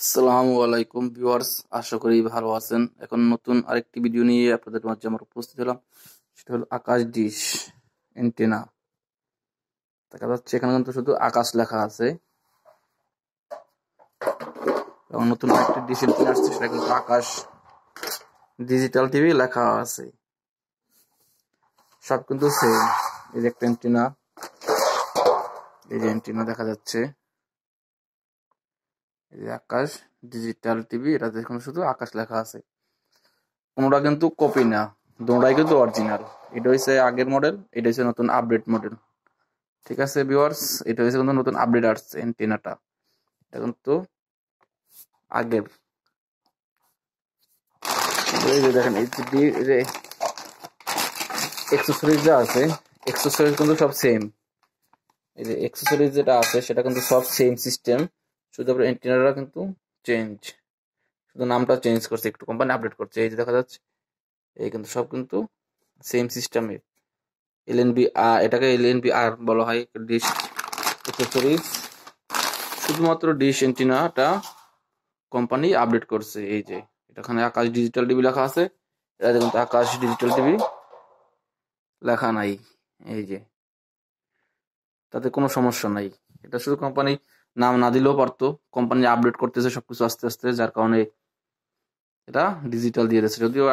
আসসালামু আলাইকুম ভিউয়ার্স আশা করি ভালো আছেন এখন নতুন আরেকটি ভিডিও নিয়ে আপনাদের মাঝে আমরা উপস্থিত হলাম সেটা হলো আকাশ ডিশ এন্টেনা দেখা যাচ্ছে এখানে কিন্তু শুধু আকাশ লেখা আছে এবং নতুন আরেকটি ডিশ এন্টেনা আসছে সেটা কিন্তু আকাশ ডিজিটাল টিভি লেখা আছে সব কিন্তু সেম এই যে একটা এন্টেনা এই যে এন্টেনা দেখা যাচ্ছে এই আকাশ ডিজিটাল টিভি এটাতে এখন শুধু আকাশ লেখা আছে কোনোটা কিন্তু কপি না দুটাই কিন্তু অরিজিনাল এটা হচ্ছে আগের মডেল এটা হচ্ছে নতুন আপডেট মডেল ঠিক আছে ভিউয়ার্স এটা হচ্ছে কিন্তু নতুন আপডেট আসছে এন্টেনাটা এটা কিন্তু আগের এই যে দেখেন এইচডি যে এক্সেসরিজ যা আছে এক্সেসরিজ কিন্তু সব সেম এই যে এক্সেসরিজ যেটা আছে সেটা কিন্তু সব সেম সিস্টেম শুধু আপনার এন্টিনারা কিন্তু চেঞ্জ শুধু নামটা চেঞ্জ করছে একটু কোম্পানি আপডেট করছে এই যে দেখা যাচ্ছে এই কিন্তু সব কিন্তু সেম সিস্টেমে বি আর এটাকে এল এন বি আর বলা হয় ডিশ অ্যাক্সেসরিজ শুধুমাত্র ডিশ এন্টিনাটা কোম্পানি আপডেট করছে এই যে এটাখানে আকাশ ডিজিটাল টিভি লেখা আছে এটা কিন্তু আকাশ ডিজিটাল টিভি লেখা নাই এই যে তাতে কোনো সমস্যা নাই এটা শুধু কোম্পানি নাম না দিলেও পারতো কোম্পানি আপডেট করতেছে সবকিছু আস্তে আস্তে যার কারণে এটা ডিজিটাল দিয়ে দিচ্ছে যদিও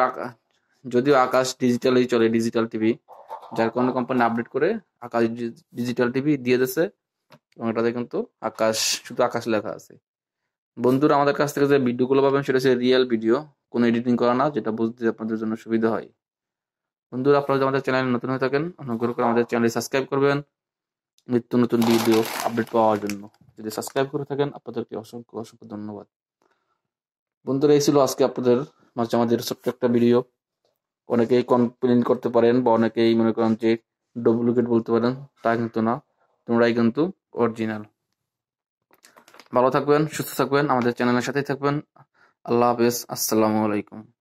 যদিও আকাশ ডিজিটালেই চলে ডিজিটাল টিভি যার কারণে কোম্পানি আপডেট করে আকাশ ডিজিটাল টিভি দিয়ে দিচ্ছে এবং এটাতে কিন্তু আকাশ শুধু আকাশ লেখা আছে বন্ধুরা আমাদের কাছ থেকে যে ভিডিওগুলো পাবেন সেটা হচ্ছে রিয়েল ভিডিও কোনো এডিটিং করা না যেটা বুঝতে আপনাদের জন্য সুবিধা হয় বন্ধুরা আপনারা যদি আমাদের চ্যানেলে নতুন হয়ে থাকেন অনুগ্রহ করে আমাদের চ্যানেলে সাবস্ক্রাইব করবেন নিত্য নতুন ভিডিও আপডেট পাওয়ার জন্য যদি সাবস্ক্রাইব করে থাকেন আপনাদেরকে অসংখ্য অসংখ্য ধন্যবাদ বন্ধুরা এই ছিল আজকে আপনাদের মাঝে আমাদের ছোট্ট একটা ভিডিও অনেকেই কমপ্লেন করতে পারেন বা অনেকেই মনে করেন যে ডুপ্লিকেট বলতে পারেন তা কিন্তু না তোমরাই কিন্তু অরিজিনাল ভালো থাকবেন সুস্থ থাকবেন আমাদের চ্যানেলের সাথেই থাকবেন আল্লাহ হাফেজ আসসালামু আলাইকুম